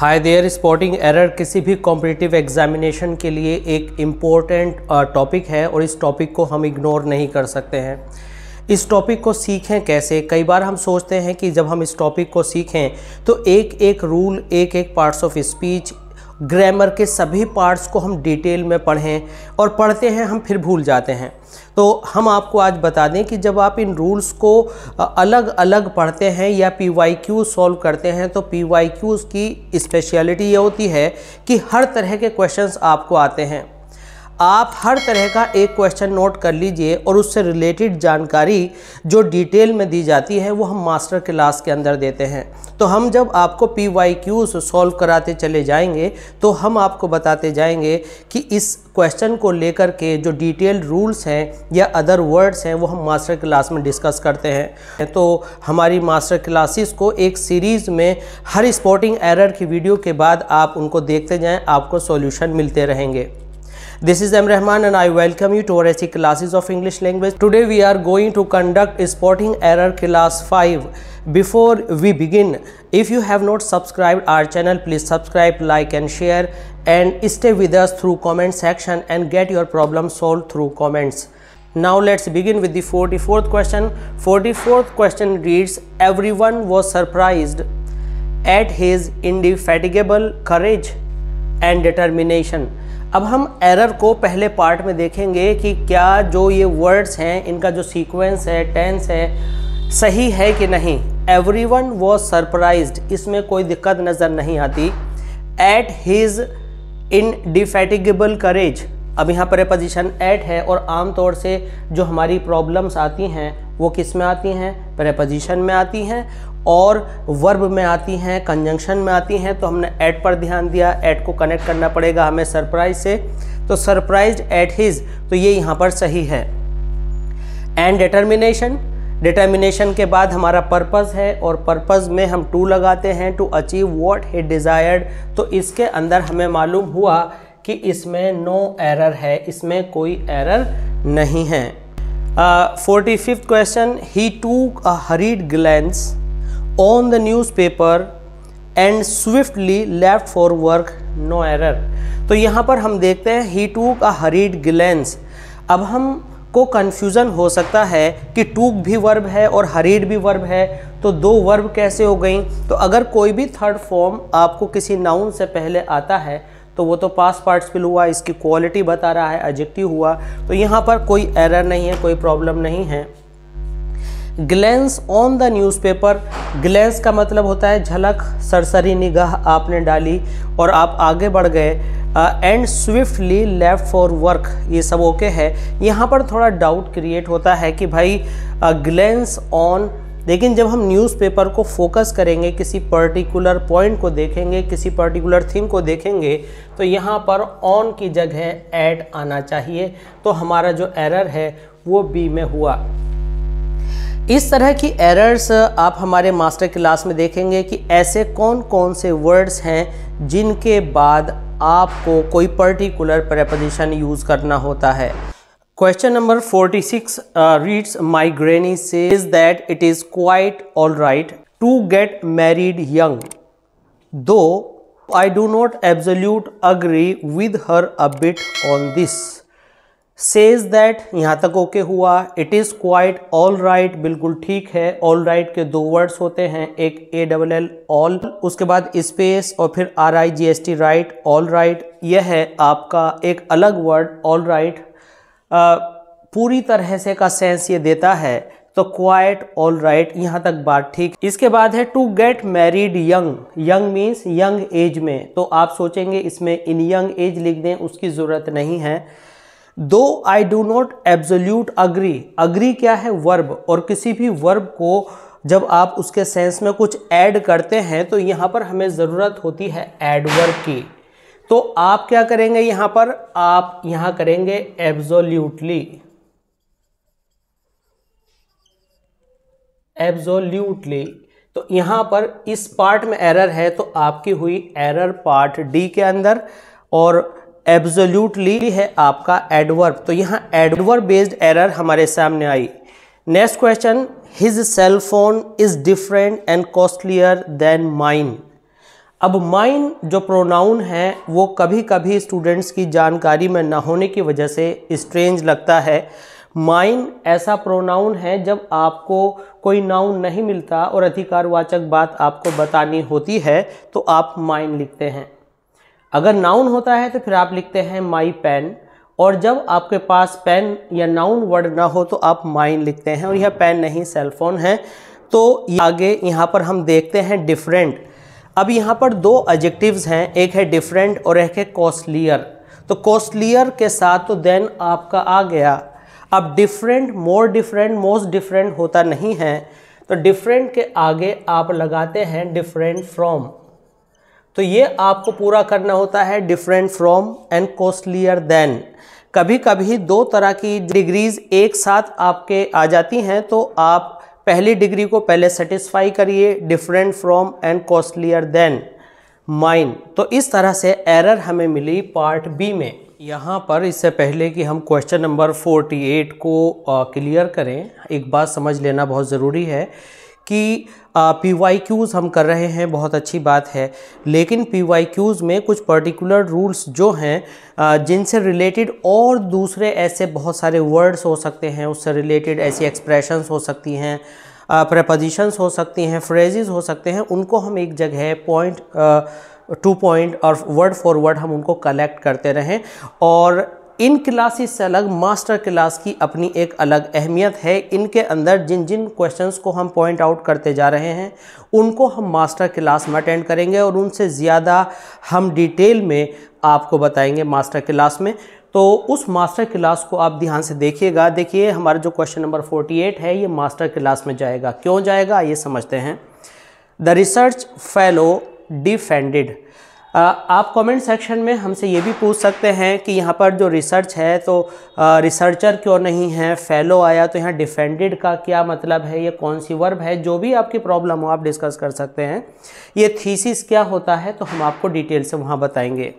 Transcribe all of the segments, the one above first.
High there spotting error किसी भी competitive examination के लिए एक इम्पॉर्टेंट टॉपिक है और इस टॉपिक को हम इग्नोर नहीं कर सकते हैं इस टॉपिक को सीखें कैसे कई बार हम सोचते हैं कि जब हम इस टॉपिक को सीखें तो एक एक रूल एक एक पार्ट्स ऑफ स्पीच ग्रामर के सभी पार्ट्स को हम डिटेल में पढ़ें और पढ़ते हैं हम फिर भूल जाते हैं तो हम आपको आज बता दें कि जब आप इन रूल्स को अलग अलग पढ़ते हैं या पी वाई क्यू सॉल्व करते हैं तो पी वाई क्यूज़ की स्पेशलिटी ये होती है कि हर तरह के क्वेश्चंस आपको आते हैं आप हर तरह का एक क्वेश्चन नोट कर लीजिए और उससे रिलेटेड जानकारी जो डिटेल में दी जाती है वो हम मास्टर क्लास के अंदर देते हैं तो हम जब आपको पी वाई क्यूज सॉल्व कराते चले जाएंगे तो हम आपको बताते जाएंगे कि इस क्वेश्चन को लेकर के जो डिटेल रूल्स हैं या अदर वर्ड्स हैं वो हम मास्टर क्लास में डिस्कस करते हैं तो हमारी मास्टर क्लासेस को एक सीरीज़ में हर स्पोर्टिंग एरर की वीडियो के बाद आप उनको देखते जाएं आपको सॉल्यूशन मिलते रहेंगे This is M. Rahman and I welcome you to our HE classes of English language. Today we are going to conduct spotting error class 5. Before we begin, if you have not subscribed our channel, please subscribe, like and share and stay with us through comment section and get your problem solved through comments. Now let's begin with the 44th question. 44th question reads, Everyone was surprised at his indefatigable courage and determination. अब हम error को पहले part में देखेंगे कि क्या जो ये वर्ड्स हैं इनका जो सीक्वेंस है टेंस है सही है कि नहीं एवरी वन वॉज सरप्राइज इसमें कोई दिक्कत नज़र नहीं आती एट हिज इन डिफेटिगेबल करेज अब यहाँ पर पोजिशन एट है और आमतौर से जो हमारी प्रॉब्लम्स आती हैं वो किस में आती हैं प्रेपोजिशन में आती हैं और वर्ब में आती हैं कंजंक्शन में आती हैं तो हमने एट पर ध्यान दिया एट को कनेक्ट करना पड़ेगा हमें सरप्राइज से तो सरप्राइज एट हिज तो ये यहाँ पर सही है एंड डिटर्मिनेशन डिटर्मिनेशन के बाद हमारा पर्पज़ है और पर्पज़ में हम टू लगाते हैं to achieve what he desired तो इसके अंदर हमें मालूम हुआ कि इसमें नो एरर है इसमें कोई एरर नहीं है forty fifth question he to a hurried glance the newspaper and swiftly left for work no error तो यहाँ पर हम देखते हैं ही टूक a हरीड गिलेंस अब हम को कन्फ्यूज़न हो सकता है कि टूक भी वर्ब है और हरीड भी वर्ब है तो दो वर्ब कैसे हो गई तो अगर कोई भी थर्ड फॉर्म आपको किसी नाउन से पहले आता है तो वो तो पास पार्टिसिपल हुआ इसकी क्वालिटी बता रहा है एडजेक्टिव हुआ तो यहाँ पर कोई एरर नहीं है कोई प्रॉब्लम नहीं है glance on the newspaper glance का मतलब होता है झलक सरसरी निगाह आपने डाली और आप आगे बढ़ गए and swiftly left for work ये सब ओके है यहाँ पर थोड़ा डाउट क्रिएट होता है कि भाई ग्लैंस ऑन लेकिन जब हम न्यूज़पेपर को फोकस करेंगे किसी पर्टिकुलर पॉइंट को देखेंगे किसी पर्टिकुलर थीम को देखेंगे तो यहाँ पर ऑन की जगह ऐड आना चाहिए तो हमारा जो एरर है वो बी में हुआ इस तरह की एरर्स आप हमारे मास्टर क्लास में देखेंगे कि ऐसे कौन कौन से वर्ड्स हैं जिनके बाद आपको कोई पर्टिकुलर प्रेपोजिशन यूज़ करना होता है question number 46 six reads my granny says that it is quite all right to get married young though I do not absolute agree with her a bit on this says that यहाँ तक okay हुआ it is quite all right बिल्कुल ठीक है all right right के दो words होते हैं एक ए डबल एल ऑल उसके बाद स्पेस और फिर R I G S T right all right यह है आपका एक अलग वर्ड ऑल राइट पूरी तरह से का सेंस ये देता है तो क्वाइट ऑल राइट यहाँ तक बात ठीक इसके बाद है to get married young young means young age में तो आप सोचेंगे इसमें इन यंग एज लिख दें उसकी ज़रूरत नहीं है though I do not absolute agree agree क्या है वर्ब और किसी भी वर्ब को जब आप उसके सेंस में कुछ ऐड करते हैं तो यहाँ पर हमें ज़रूरत होती है एड वर्ब की तो आप क्या करेंगे यहाँ पर आप यहाँ करेंगे एब्जोल्यूटली एब्जोल्यूटली तो यहाँ पर इस पार्ट में एरर है तो आपकी हुई एरर पार्ट डी के अंदर और एब्जोल्यूटली है आपका एडवर्ब तो यहाँ एडवर्ब बेस्ड एरर हमारे सामने आई next question his cell phone is different and costlier than mine अब माइन जो प्रोनाउन है वो कभी कभी स्टूडेंट्स की जानकारी में ना होने की वजह से स्ट्रेंज लगता है माइन ऐसा प्रोनाउन है जब आपको कोई नाउन नहीं मिलता और अधिकारवाचक बात आपको बतानी होती है तो आप माइन लिखते हैं अगर नाउन होता है तो फिर आप लिखते हैं माई पेन और जब आपके पास पेन या नाउन वर्ड ना हो तो आप माइन लिखते हैं और यह पेन नहीं सेलफोन है तो आगे यहाँ पर हम देखते हैं डिफरेंट अब यहाँ पर दो एडजेक्टिव्स हैं एक है डिफरेंट और एक है कॉस्टलियर तो कॉस्टलियर के साथ तो देन आपका आ गया अब different more different most different होता नहीं है तो डिफरेंट के आगे आप लगाते हैं डिफरेंट फ्रॉम तो ये आपको पूरा करना होता है different from and costlier than कभी कभी दो तरह की डिग्रीज एक साथ आपके आ जाती हैं तो आप पहली डिग्री को पहले सेटिस्फाई करिए different from and costlier than mine तो इस तरह से एरर हमें मिली पार्ट बी में यहाँ पर इससे पहले कि हम क्वेश्चन नंबर 48 को क्लियर करें एक बात समझ लेना बहुत ज़रूरी है कि पी वाई क्यूज़ हम कर रहे हैं बहुत अच्छी बात है लेकिन पी वाई क्यूज़ में कुछ पर्टिकुलर रूल्स जो हैं जिनसे रिलेटेड और दूसरे ऐसे बहुत सारे वर्ड्स हो सकते हैं उससे रिलेटेड ऐसी एक्सप्रेशंस हो सकती हैं प्रपोजिशंस हो सकती हैं फ्रेजेस हो सकते हैं उनको हम एक जगह पॉइंट टू पॉइंट और वर्ड फॉर वर्ड हम उनको कलेक्ट करते रहें और इन क्लासेस से अलग मास्टर क्लास की अपनी एक अलग अहमियत है इनके अंदर जिन जिन क्वेश्चंस को हम पॉइंट आउट करते जा रहे हैं उनको हम मास्टर क्लास में अटेंड करेंगे और उनसे ज़्यादा हम डिटेल में आपको बताएंगे मास्टर क्लास में तो उस मास्टर क्लास को आप ध्यान से देखिएगा देखिए हमारा जो क्वेश्चन नंबर 48 है ये मास्टर क्लास में जाएगा क्यों जाएगा ये समझते हैं द रिसर्च फेलो डिफेंडेड आप कमेंट सेक्शन में हमसे ये भी पूछ सकते हैं कि यहाँ पर जो रिसर्च है तो रिसर्चर क्यों नहीं है फेलो आया तो यहाँ डिफेंडेड का क्या मतलब है ये कौन सी वर्ब है जो भी आपकी प्रॉब्लम हो आप डिस्कस कर सकते हैं ये थीसिस क्या होता है तो हम आपको डिटेल से वहाँ बताएंगे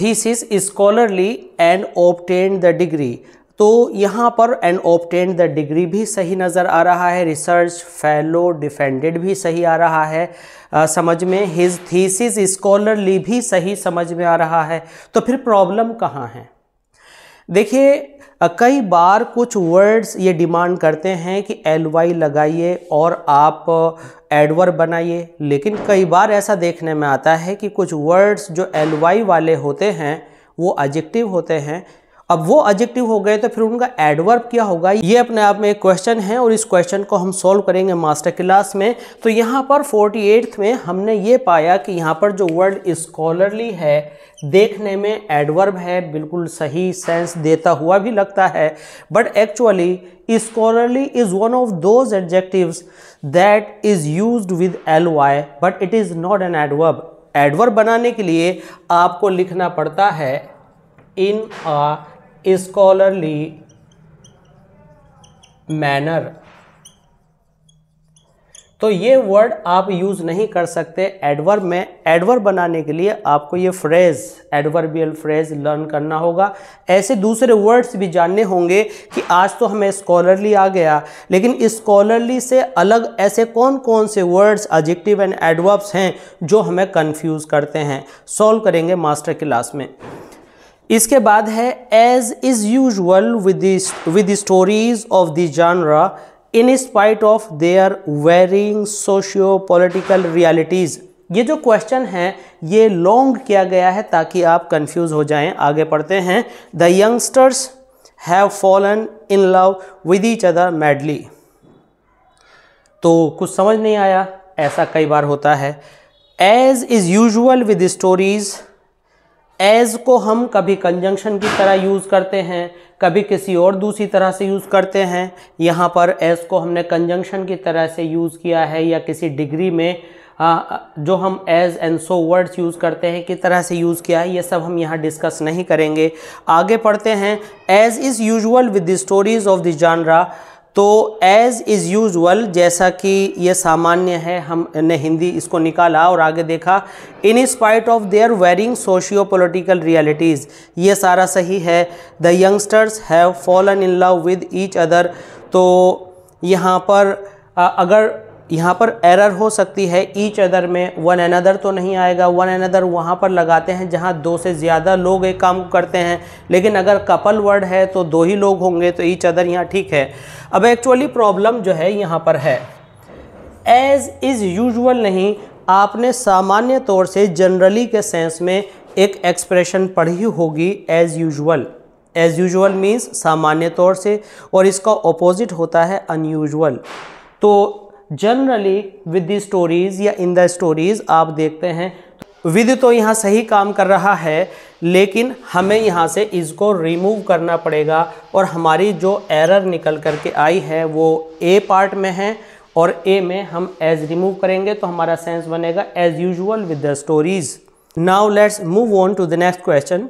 thesis scholarly and obtain the degree तो यहाँ पर एन ऑप्टेन द डिग्री भी सही नज़र आ रहा है रिसर्च फेलो डिफेंडेड भी सही आ रहा है आ, समझ में हिज थीसिस स्कॉलरली भी सही समझ में आ रहा है तो फिर प्रॉब्लम कहाँ है देखिए कई बार कुछ वर्ड्स ये डिमांड करते हैं कि एल वाई लगाइए और आप एडवर बनाइए लेकिन कई बार ऐसा देखने में आता है कि कुछ वर्ड्स जो एल वाई वाले होते हैं वो एडजेक्टिव होते हैं अब वो एडजेक्टिव हो गए तो फिर उनका एडवर्ब क्या होगा ये अपने आप में एक क्वेश्चन है और इस क्वेश्चन को हम सॉल्व करेंगे मास्टर क्लास में तो यहाँ पर फोर्टी में हमने ये पाया कि यहाँ पर जो वर्ड स्कॉलरली है देखने में एडवर्ब है बिल्कुल सही सेंस देता हुआ भी लगता है but actually scholarly is one of those adjectives that is use with L Y but it is not an adverb adverb बनाने के लिए आपको लिखना पड़ता है इन आ स्कॉलरली मैनर तो ये वर्ड आप यूज़ नहीं कर सकते एडवर्ब में एडवर्ब बनाने के लिए आपको ये फ्रेज एडवर्बियल फ्रेज लर्न करना होगा ऐसे दूसरे वर्ड्स भी जानने होंगे कि आज तो हमें स्कॉलरली आ गया लेकिन स्कॉलरली से अलग ऐसे कौन कौन से वर्ड्स एडजेक्टिव एंड एडवर्ब्स हैं जो हमें कंफ्यूज करते हैं सॉल्व करेंगे मास्टर क्लास में इसके बाद है as is usual with with stories of the genre in spite of their varying socio political realities ये जो क्वेश्चन है ये लॉन्ग किया गया है ताकि आप कन्फ्यूज हो जाएं आगे पढ़ते हैं the youngsters have fallen in love with each other madly तो कुछ समझ नहीं आया ऐसा कई बार होता है as is usual with stories as को हम कभी कंजंक्शन की तरह यूज़ करते हैं कभी किसी और दूसरी तरह से यूज़ करते हैं यहाँ पर एज को हमने कंजंक्शन की तरह से यूज़ किया है या किसी डिग्री में आ, जो हम as and so words use करते हैं किस तरह से यूज़ किया है ये सब हम यहाँ डिस्कस नहीं करेंगे आगे पढ़ते हैं as is usual with the stories of the genre तो एज़ इज़ यूजल जैसा कि यह सामान्य है हमने हिंदी इसको निकाला और आगे देखा in spite of their varying socio political realities ये सारा सही है the youngsters have fallen in love with each other तो यहाँ पर अगर यहाँ पर एरर हो सकती है ईच अदर में वन अनदर तो नहीं आएगा वन अनदर वहाँ पर लगाते हैं जहाँ दो से ज़्यादा लोग एक काम करते हैं लेकिन अगर कपल वर्ड है तो दो ही लोग होंगे तो ईच अदर यहाँ ठीक है अब एक्चुअली प्रॉब्लम जो है यहाँ पर है एज इज़ यूजल नहीं आपने सामान्य तौर से जनरली के सेंस में एक एक्सप्रेशन पढ़ी होगी as usual as usual means सामान्य तौर से और इसका ऑपोजिट होता है अनयूजल तो जनरली विद द स्टोरीज़ या इन द स्टोरीज़ आप देखते हैं विद तो यहाँ सही काम कर रहा है लेकिन हमें यहाँ से इसको रिमूव करना पड़ेगा और हमारी जो एरर निकल करके आई है वो ए पार्ट में है और ए में हम एज रिमूव करेंगे तो हमारा सेंस बनेगा as usual with the stories now let's move on to the next question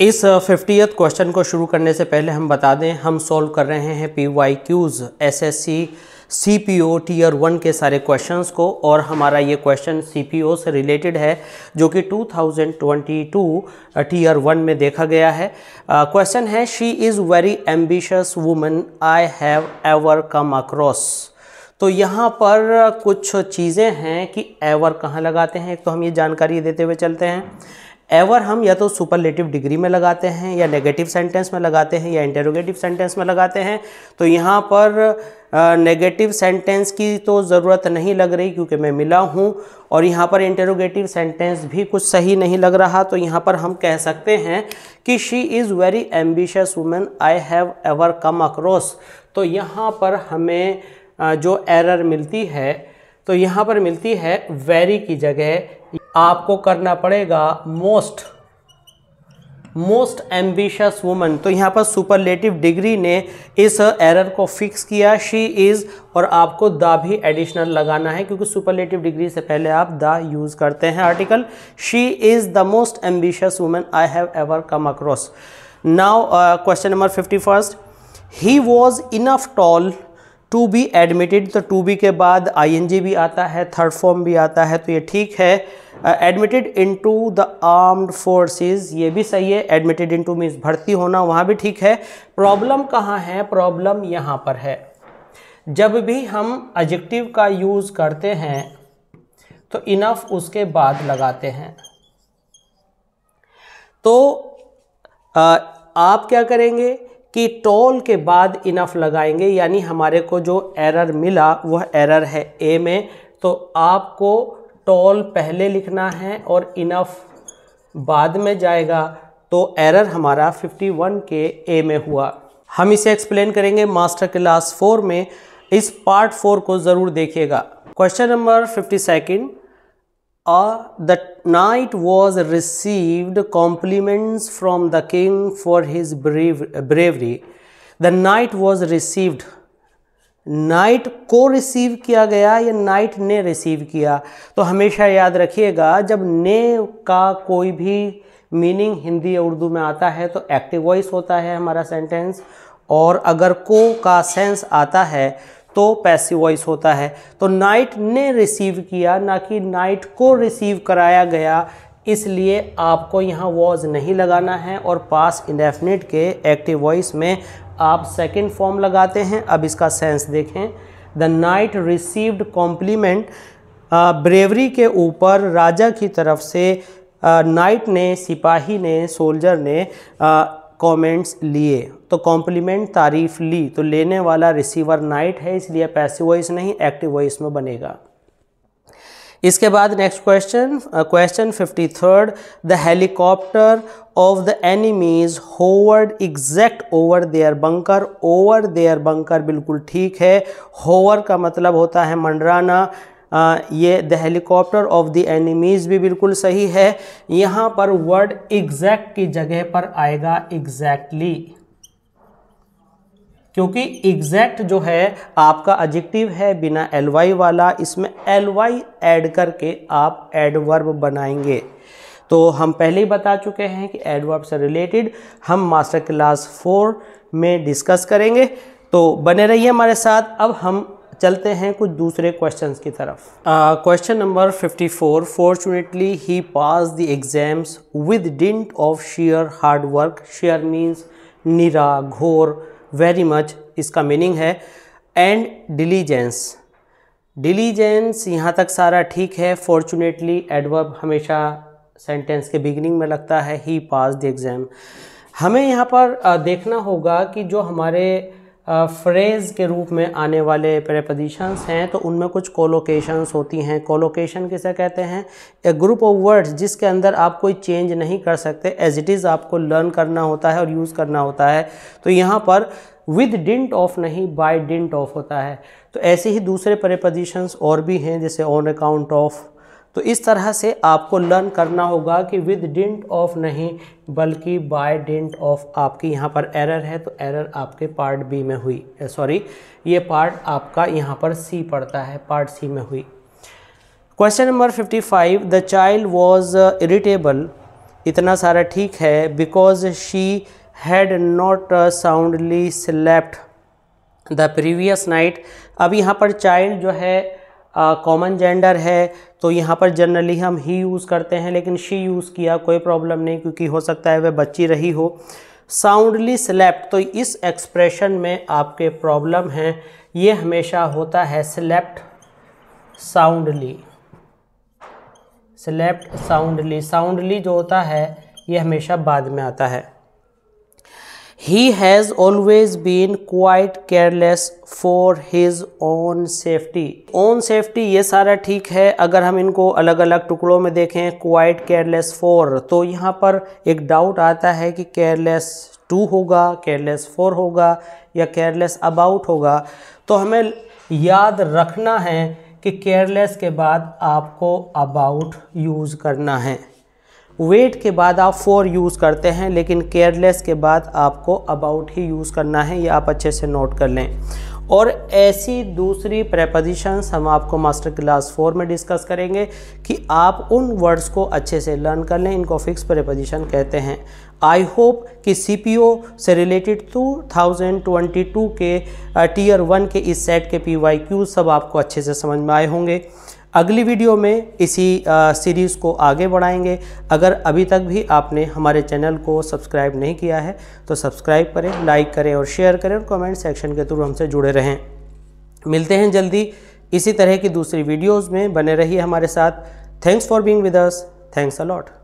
इस फिफ्टीथ uh, क्वेश्चन को शुरू करने से पहले हम बता दें हम सॉल्व कर रहे हैं P Y Qs S S C C P O tier one के सारे क्वेश्चंस को और हमारा ये क्वेश्चन सी पी ओ से रिलेटेड है जो कि 2022 टीयर वन में देखा गया है क्वेश्चन uh, है she is very ambitious woman I have ever come across तो यहाँ पर uh, कुछ चीज़ें हैं कि एवर कहाँ लगाते हैं एक तो हम ये जानकारी देते हुए चलते हैं एवर हम या तो सुपरलेटिव डिग्री में लगाते हैं या नेगेटिव सेंटेंस में लगाते हैं या इंटेरोगेटिव सेंटेंस में लगाते हैं तो यहाँ पर नेगेटिव uh, सेंटेंस की तो ज़रूरत नहीं लग रही क्योंकि मैं मिला हूँ और यहाँ पर इंटेरोगेटिव सेंटेंस भी कुछ सही नहीं लग रहा तो यहाँ पर हम कह सकते हैं कि she is very ambitious woman I have ever come across तो यहाँ पर हमें uh, जो एरर मिलती है तो यहाँ पर मिलती है वेरी की जगह आपको करना पड़ेगा मोस्ट मोस्ट एम्बिशस वुमन तो यहाँ पर सुपरलेटिव डिग्री ने इस एरर को फिक्स किया शी इज़ और आपको द भी एडिशनल लगाना है क्योंकि सुपरलेटिव डिग्री से पहले आप द यूज़ करते हैं article she is the most ambitious woman I have ever come across now question number fifty first he was enough tall to be admitted तो टू बी के बाद जी भी आता है थर्ड फॉर्म भी आता है तो ये ठीक है admitted into the armed forces ये भी सही है एडमिटेड इनटू मीन्स भर्ती होना वहाँ भी ठीक है प्रॉब्लम कहाँ है प्रॉब्लम यहाँ पर है जब भी हम एडजेक्टिव का यूज़ करते हैं तो इनफ उसके बाद लगाते हैं तो आ, आप क्या करेंगे कि टोल के बाद इनफ लगाएंगे यानी हमारे को जो एरर मिला वह एरर है ए में तो आपको टोल पहले लिखना है और इनफ बाद में जाएगा तो एरर हमारा 51 के ए में हुआ हम इसे एक्सप्लेन करेंगे मास्टर क्लास फोर में इस पार्ट फोर को ज़रूर देखिएगा question number fifty second Uh, the knight was received compliments from the king for his brave, bravery the knight was received knight को रिसीव किया गया या नाइट ने रिसीव किया तो हमेशा याद रखिएगा जब ने का कोई भी मीनिंग हिंदी या उर्दू में आता है तो एक्टिव वॉइस होता है हमारा सेंटेंस और अगर को का सेंस आता है तो पैसिव वॉइस होता है तो नाइट ने रिसीव किया ना कि नाइट को रिसीव कराया गया इसलिए आपको यहाँ वॉज नहीं लगाना है और पास इंडेफिनिट के एक्टिव वॉइस में आप सेकेंड फॉर्म लगाते हैं अब इसका सेंस देखें the knight received compliment bravery के ऊपर राजा की तरफ से नाइट ने सिपाही ने सोल्जर ने आ, कमेंट्स लिए तो कॉम्प्लीमेंट तारीफ ली तो लेने वाला रिसीवर नाइट है इसलिए पैसिव वॉइस नहीं एक्टिव वॉइस में बनेगा इसके बाद next question question fifty third the helicopter of the enemies hovered exact over their bunker over their bunker बिल्कुल ठीक है होवर का मतलब होता है मंडराना ये the helicopter of the enemies भी बिल्कुल सही है यहाँ पर वर्ड एग्जैक्ट की जगह पर आएगा एग्जैक्टली क्योंकि एग्जैक्ट जो है आपका एडजेक्टिव है बिना एल वाई वाला इसमें एल वाई ऐड करके आप एडवर्ब बनाएंगे तो हम पहले ही बता चुके हैं कि एडवर्ब से रिलेटेड हम मास्टर क्लास फोर में डिस्कस करेंगे तो बने रहिए हमारे साथ अब हम चलते हैं कुछ दूसरे क्वेश्चंस की तरफ question number 54 fortunately he pass the exams with dint of sheer hard work sheer means निरा घोर वेरी मच इसका मीनिंग है एंड डिलीजेंस डिलीजेंस यहाँ तक सारा ठीक है फॉर्चुनेटली एडवर्ब हमेशा सेंटेंस के बिगिनिंग में लगता है ही पास द एग्ज़ाम हमें यहाँ पर uh, देखना होगा कि जो हमारे फ्रेज़ के रूप में आने वाले प्रेपोजिशंस हैं तो उनमें कुछ कोलोकेशंस होती हैं कोलोकेशन किसे कहते हैं ए ग्रुप ऑफ वर्ड्स जिसके अंदर आप कोई चेंज नहीं कर सकते एज इट इज़ आपको लर्न करना होता है और यूज़ करना होता है तो यहाँ पर विद डिंट ऑफ नहीं बाय डिंट ऑफ होता है तो ऐसे ही दूसरे प्रेपोजिशंस और भी हैं जैसे ऑन अकाउंट ऑफ तो इस तरह से आपको लर्न करना होगा कि विद डिंट ऑफ नहीं बल्कि बाय डिंट ऑफ आपकी यहाँ पर एरर है तो एरर आपके पार्ट बी में हुई सॉरी eh, ये पार्ट आपका यहाँ पर सी पड़ता है पार्ट सी में हुई question number 55 the child was irritable इतना सारा ठीक है because she had not soundly slept the previous night अब यहाँ पर चाइल्ड जो है कॉमन जेंडर है तो यहाँ पर जनरली हम ही यूज़ करते हैं लेकिन शी यूज़ किया कोई प्रॉब्लम नहीं क्योंकि हो सकता है वह बच्ची रही हो साउंडली स्लेप्ट तो इस एक्सप्रेशन में आपके प्रॉब्लम हैं ये हमेशा होता है slept soundly slept soundly soundly जो होता है ये हमेशा बाद में आता है he has always been quite careless for his own safety own safety ये सारा ठीक है अगर हम इनको अलग अलग टुकड़ों में देखें quite careless for तो यहाँ पर एक डाउट आता है कि careless to होगा careless for होगा या careless about होगा तो हमें याद रखना है कि careless के बाद आपको about यूज़ करना है वेट के बाद आप फोर यूज़ करते हैं लेकिन केयरलेस के बाद आपको अबाउट ही यूज़ करना है ये आप अच्छे से नोट कर लें और ऐसी दूसरी प्रेपोजिशंस हम आपको मास्टर क्लास फोर में डिस्कस करेंगे कि आप उन वर्ड्स को अच्छे से लर्न कर लें इनको फिक्स प्रेपोजिशन कहते हैं आई होप कि सीपीओ से रिलेटेड 2022 के टीयर uh, वन के इस सेट के पी सब आपको अच्छे से समझ में आए होंगे अगली वीडियो में इसी सीरीज़ को आगे बढ़ाएंगे अगर अभी तक भी आपने हमारे चैनल को सब्सक्राइब नहीं किया है तो सब्सक्राइब करें लाइक करें और शेयर करें और कमेंट सेक्शन के थ्रू हमसे जुड़े रहें मिलते हैं जल्दी इसी तरह की दूसरी वीडियोज़ में बने रहिए हमारे साथ thanks for being with us thanks allot